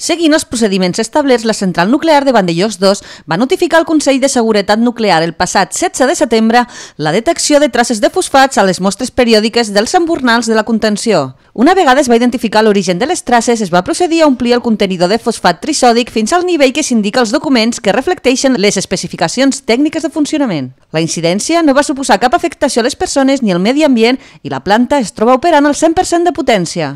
Seguint els procediments establerts, la central nuclear de Vandellós 2 va notificar al Consell de Seguretat Nuclear el passat 16 de setembre la detecció de traces de fosfats a les mostres periòdiques dels emburnals de la contenció. Una vegada es va identificar l'origen de les traces, es va procedir a omplir el contenidor de fosfat trisòdic fins al nivell que s'indica als documents que reflecteixen les especificacions tècniques de funcionament. La incidència no va suposar cap afectació a les persones ni al medi ambient i la planta es troba operant al 100% de potència.